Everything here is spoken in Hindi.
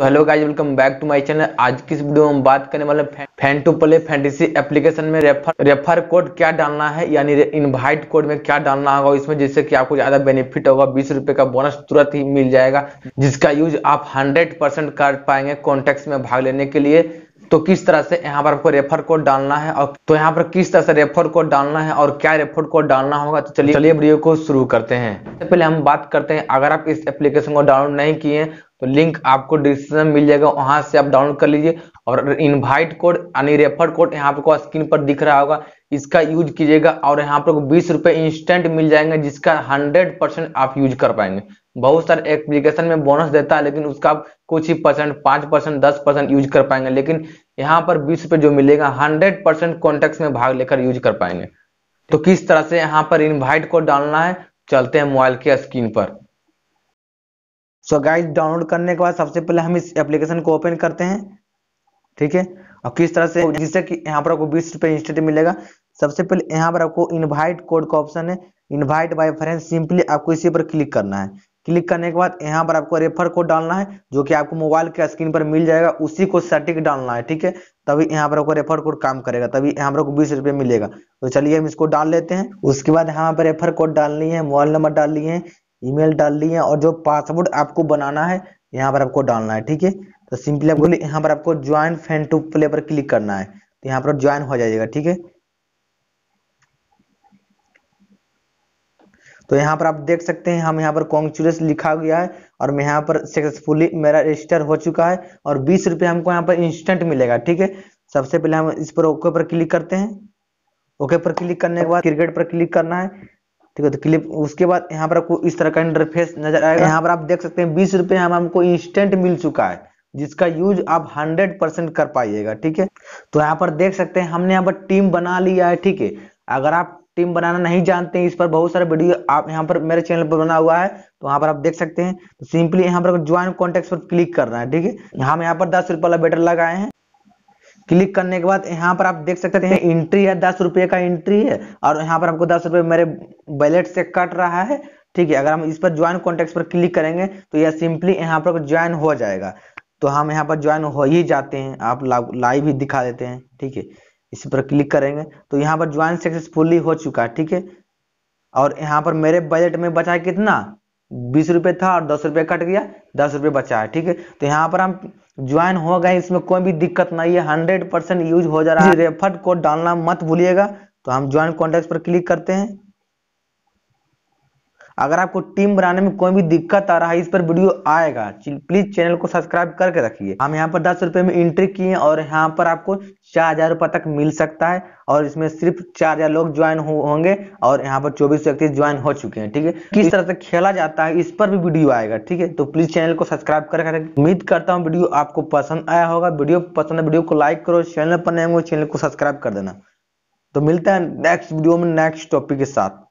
तो hello guys welcome back to my channel आज की इस वीडियो में हम बात करने वाले टू प्ले फैंटेसी एप्लीकेशन में रेफर रेफर कोड क्या डालना है यानी इनवाइट कोड में क्या डालना होगा इसमें जिससे कि आपको ज्यादा बेनिफिट होगा बीस रुपए का बोनस तुरंत ही मिल जाएगा जिसका यूज आप हंड्रेड परसेंट कर पाएंगे कॉन्टेक्ट में भाग लेने के लिए तो किस तरह से यहाँ पर आपको रेफर कोड डालना है और तो यहाँ पर किस तरह से रेफर कोड डालना है और क्या रेफर कोड डालना होगा तो चलिए चलिए वीडियो को शुरू करते हैं पहले हम बात करते हैं अगर आप इस एप्लीकेशन को डाउनलोड नहीं किए तो लिंक आपको डिस्क्रिप्शन मिल जाएगा वहां से आप डाउनलोड कर लीजिए और इनवाइट कोड यानी रेफर कोड यहाँ आपको स्क्रीन पर दिख रहा होगा इसका यूज कीजिएगा और यहाँ पर बीस रुपए इंस्टेंट मिल जाएंगे जिसका हंड्रेड परसेंट आप यूज कर पाएंगे बहुत सारे एप्लीकेशन में बोनस देता है लेकिन उसका आप कुछ ही परसेंट पांच परसेंट दस परसेंट यूज कर पाएंगे लेकिन यहाँ पर बीस रुपए जो मिलेगा हंड्रेड परसेंट कॉन्टेक्ट में भाग लेकर यूज कर पाएंगे तो किस तरह से यहाँ पर इन्वाइट कोड डालना है चलते हैं मोबाइल के स्क्रीन पर सो गाइस डाउनलोड करने के बाद सबसे पहले हम इस एप्लीकेशन को ओपन करते हैं ठीक है और किस तरह से जिससे कि यहाँ पर आपको बीस रुपए इंस्टेंट मिलेगा सबसे पहले यहाँ पर आपको इनवाइट कोड का ऑप्शन है इनवाइट बाय फ्रेंड सिंपली आपको इसी पर क्लिक करना है क्लिक करने के बाद यहाँ पर आपको रेफर कोड डालना है जो कि आपको मोबाइल के स्क्रीन पर मिल जाएगा उसी को सटीक डालना है ठीक है तभी यहाँ पर आपको रेफर कोड काम करेगा तभी यहाँ पर आपको बीस रुपये मिलेगा तो चलिए हम इसको डाल लेते हैं उसके बाद यहाँ पर रेफर कोड डालनी है मोबाइल नंबर डाल लिए ईमेल डाल ली है और जो पासवर्ड आपको बनाना है यहाँ पर आपको डालना है ठीक है तो सिंपली आप बोले यहाँ पर आपको ज्वाइन फैन टू प्ले पर क्लिक करना है तो यहाँ पर ज्वाइन हो जाएगा ठीक है तो यहाँ पर आप देख सकते हैं हम यहाँ पर कॉन्चुरस लिखा गया है और मैं यहाँ पर सक्सेसफुली मेरा रजिस्टर हो चुका है और बीस रुपये हमको यहाँ पर इंस्टेंट मिलेगा ठीक है सबसे पहले हम इस पर ओके पर क्लिक करते हैं ओके पर क्लिक करने के बाद क्रिकेट पर क्लिक करना है ठीक है तो क्लिप उसके बाद यहाँ पर आपको इस तरह का इंटरफेस नजर आएगा यहाँ पर आप देख सकते हैं बीस रुपए हम हमको इंस्टेंट मिल चुका है जिसका यूज आप 100 परसेंट कर पाइएगा ठीक है तो यहाँ पर देख सकते हैं हमने यहाँ पर टीम बना लिया है ठीक है अगर आप टीम बनाना नहीं जानते हैं इस पर बहुत सारे वीडियो आप यहाँ पर मेरे चैनल पर बना हुआ है तो वहां पर आप देख सकते हैं तो सिंपली यहाँ पर ज्वाइन कॉन्टेक्ट पर क्लिक करना है ठीक है हम यहाँ पर दस रुपये वाला बेटर लगाए हैं क्लिक करने के बाद यहाँ पर आप देख सकते हैं एंट्री है दस रुपये का एंट्री है और यहाँ पर आपको दस रुपये मेरे बैलेट से कट रहा है ठीक है अगर हम इस पर ज्वाइन कॉन्टेक्ट पर क्लिक करेंगे तो यह सिंपली यहाँ पर ज्वाइन हो जाएगा तो हम यहाँ पर ज्वाइन हो ही जाते हैं आप लाइव ही दिखा देते हैं ठीक है इस पर क्लिक करेंगे तो यहाँ पर ज्वाइन सक्सेसफुली हो चुका है ठीक है और यहाँ पर मेरे बजट में बचा कितना बीस रुपये था और दस रुपये कट गया दस रुपये बचा है ठीक है तो यहाँ पर हम ज्वाइन हो गए इसमें कोई भी दिक्कत नहीं है हंड्रेड परसेंट यूज हो जा रहा है रेफर कोड डालना मत भूलिएगा तो हम ज्वाइन कॉन्टेक्ट पर क्लिक करते हैं अगर आपको टीम बनाने में कोई भी दिक्कत आ रहा है इस पर वीडियो आएगा प्लीज चैनल को सब्सक्राइब करके रखिए हम यहाँ पर दस रुपए में एंट्री किए और यहाँ पर आपको चार हजार रुपए तक मिल सकता है और इसमें सिर्फ चार हजार लोग ज्वाइन होंगे और यहाँ पर चौबीस इकतीस ज्वाइन हो चुके हैं ठीक है किस तरह से खेला जाता है इस पर भी वीडियो आएगा ठीक है तो प्लीज चैनल को सब्सक्राइब करके उम्मीद करता हूँ वीडियो आपको पसंद आया होगा वीडियो पसंद वीडियो को लाइक करो चैनल पर नए चैनल को सब्सक्राइब कर देना तो मिलता है नेक्स्ट वीडियो में नेक्स्ट टॉपिक के साथ